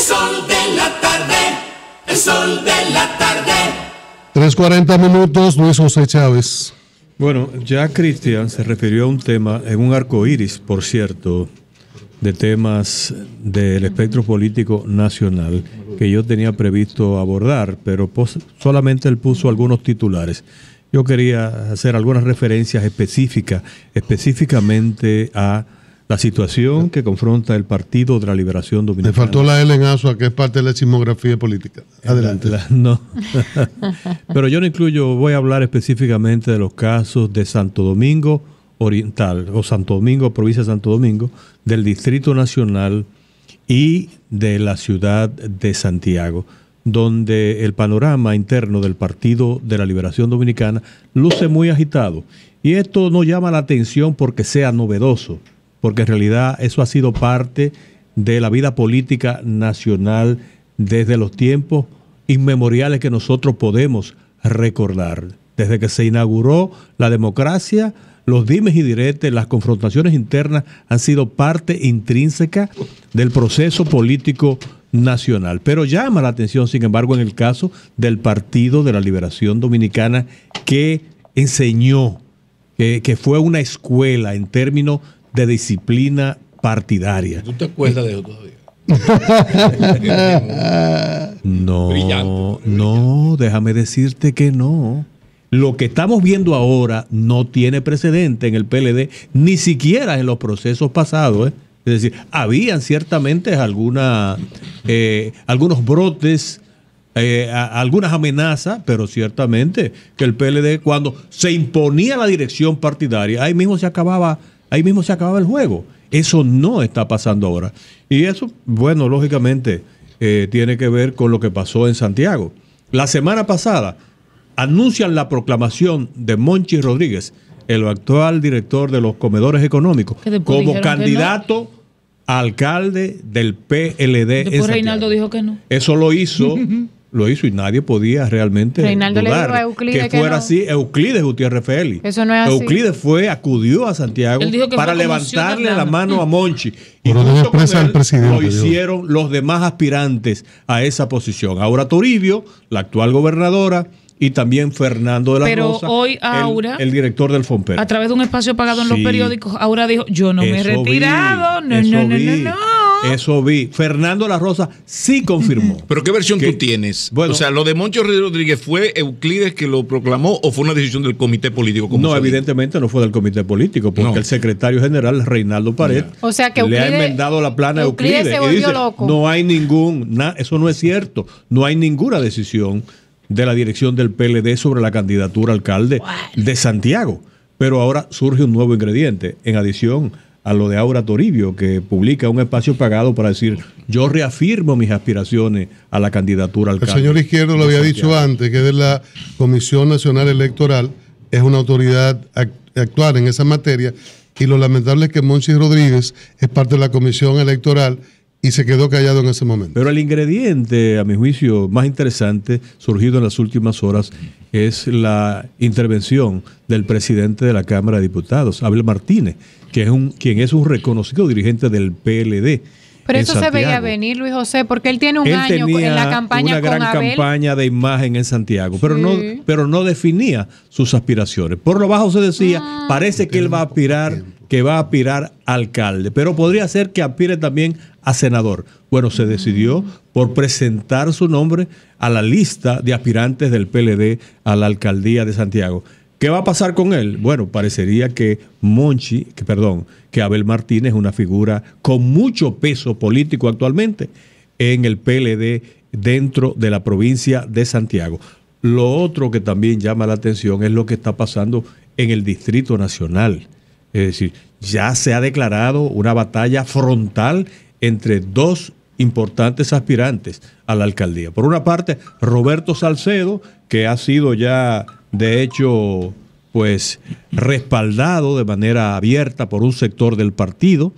sol de la tarde, el sol de la tarde. 3.40 minutos, Luis José Chávez. Bueno, ya Cristian se refirió a un tema, en un arco iris, por cierto, de temas del espectro político nacional que yo tenía previsto abordar, pero solamente él puso algunos titulares. Yo quería hacer algunas referencias específicas, específicamente a la situación que confronta el Partido de la Liberación Dominicana. Le faltó la L en que es parte de la sismografía política. Adelante. no. Pero yo no incluyo, voy a hablar específicamente de los casos de Santo Domingo Oriental, o Santo Domingo, provincia de Santo Domingo, del Distrito Nacional y de la ciudad de Santiago, donde el panorama interno del Partido de la Liberación Dominicana luce muy agitado. Y esto no llama la atención porque sea novedoso porque en realidad eso ha sido parte de la vida política nacional desde los tiempos inmemoriales que nosotros podemos recordar. Desde que se inauguró la democracia, los dimes y diretes, las confrontaciones internas han sido parte intrínseca del proceso político nacional. Pero llama la atención, sin embargo, en el caso del Partido de la Liberación Dominicana que enseñó, que, fue una escuela en términos de disciplina partidaria. ¿Tú te acuerdas de eso todavía? no, no, déjame decirte que no. Lo que estamos viendo ahora no tiene precedente en el PLD, ni siquiera en los procesos pasados. ¿eh? Es decir, habían ciertamente eh, algunos brotes, eh, algunas amenazas, pero ciertamente que el PLD cuando se imponía la dirección partidaria, ahí mismo se acababa ahí mismo se acababa el juego. Eso no está pasando ahora. Y eso, bueno, lógicamente eh, tiene que ver con lo que pasó en Santiago. La semana pasada anuncian la proclamación de Monchi Rodríguez, el actual director de los comedores económicos, como candidato a alcalde del PLD. Después Reinaldo dijo que no. Eso lo hizo lo hizo y nadie podía realmente Reinaldo que, fuera así. Euclides Gutiérrez Félix. Eso no es Euclides fue, acudió a Santiago para levantarle la mano a Monchi. Y con lo hicieron los demás aspirantes a esa posición. Ahora Toribio, la actual gobernadora, y también Fernando de la Rosa, el, director del Fomper. A través de un espacio pagado en los periódicos, Aura dijo, yo no me he retirado, no, no, no, no, no. Eso vi. Fernando La Rosa sí confirmó. ¿Pero qué versión tú tienes? Bueno, o sea, ¿lo de Moncho Rodríguez fue Euclides que lo proclamó o fue una decisión del comité político? no, evidentemente no fue del comité político, porque el secretario general, Reinaldo Paredes, le ha enmendado la plana a Euclides. No hay ningún, eso no es cierto, no hay ninguna decisión de la dirección del PLD sobre la candidatura alcalde de Santiago. Pero ahora surge un nuevo ingrediente, en adición a lo de Aura Toribio, que publica un espacio pagado para decir, yo reafirmo mis aspiraciones a la candidatura al El señor Izquierdo lo había dicho antes, que de la Comisión Nacional Electoral es una autoridad actual actuar en esa materia, y lo lamentable es que Monchi Rodríguez es parte de la Comisión Electoral y se quedó callado en ese momento. Pero el ingrediente, a mi juicio, más interesante surgido en las últimas horas es la intervención del presidente de la Cámara de Diputados, Abel Martínez, que es un, quien es un reconocido dirigente del PLD. Pero eso se veía venir, Luis José, porque él tiene un año en la campaña una gran campaña de imagen en Santiago, pero no pero no definía sus aspiraciones. Por lo bajo se decía, ah. parece que él va a aspirar que va a aspirar alcalde, pero podría ser que aspire también a senador. Bueno, se decidió por presentar su nombre a la lista de aspirantes del PLD a la alcaldía de Santiago. ¿Qué va a pasar con él? Bueno, parecería que Monchi, que perdón, que Abel Martínez es una figura con mucho peso político actualmente en el PLD dentro de la provincia de Santiago. Lo otro que también llama la atención es lo que está pasando en el Distrito Nacional. Es decir, ya se ha declarado una batalla frontal entre dos importantes aspirantes a la alcaldía. Por una parte, Roberto Salcedo, que ha sido ya, de hecho, pues respaldado de manera abierta por un sector del partido,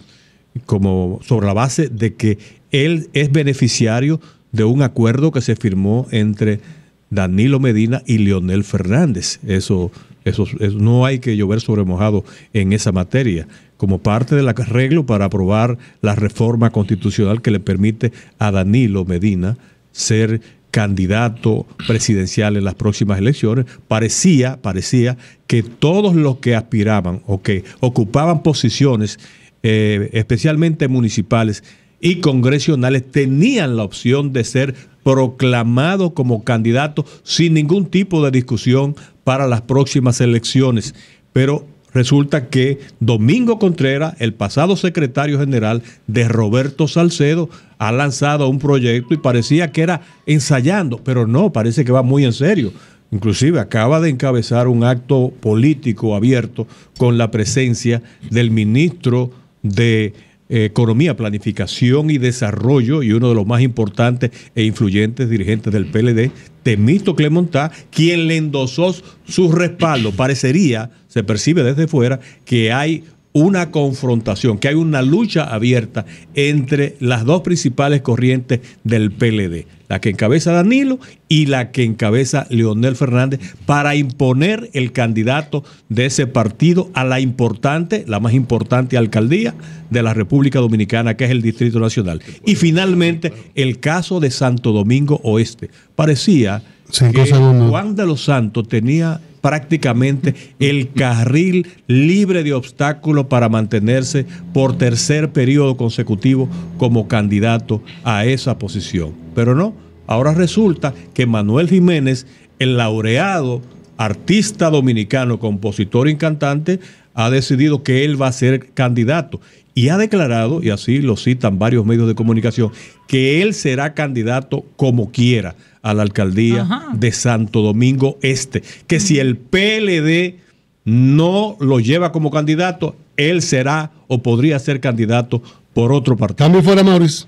como sobre la base de que él es beneficiario de un acuerdo que se firmó entre Danilo Medina y Leonel Fernández. Eso eso, no hay que llover sobre mojado en esa materia, como parte del arreglo para aprobar la reforma constitucional que le permite a Danilo Medina ser candidato presidencial en las próximas elecciones, parecía, parecía que todos los que aspiraban o que ocupaban posiciones, eh, especialmente municipales y congresionales, tenían la opción de ser proclamado como candidato sin ningún tipo de discusión para las próximas elecciones. Pero resulta que Domingo Contreras, el pasado secretario general de Roberto Salcedo, ha lanzado un proyecto y parecía que era ensayando, pero no, parece que va muy en serio. Inclusive acaba de encabezar un acto político abierto con la presencia del ministro de economía, planificación y desarrollo y uno de los más importantes e influyentes dirigentes del PLD, Temito Clemontá, quien le endosó su respaldo. Parecería, se percibe desde fuera, que hay una confrontación, que hay una lucha abierta entre las dos principales corrientes del PLD, la que encabeza Danilo y la que encabeza Leonel Fernández, para imponer el candidato de ese partido a la importante, la más importante alcaldía de la República Dominicana, que es el Distrito Nacional. Y finalmente, el caso de Santo Domingo Oeste. Parecía que Juan de los Santos tenía prácticamente el carril libre de obstáculos para mantenerse por tercer periodo consecutivo como candidato a esa posición. Pero no, ahora resulta que Manuel Jiménez, el laureado artista dominicano, compositor y cantante, ha decidido que él va a ser candidato y ha declarado, y así lo citan varios medios de comunicación, que él será candidato como quiera a la alcaldía de Santo Domingo Este, que si el PLD no lo lleva como candidato, él será o podría ser candidato por otro partido. Cambio fuera, Maurice.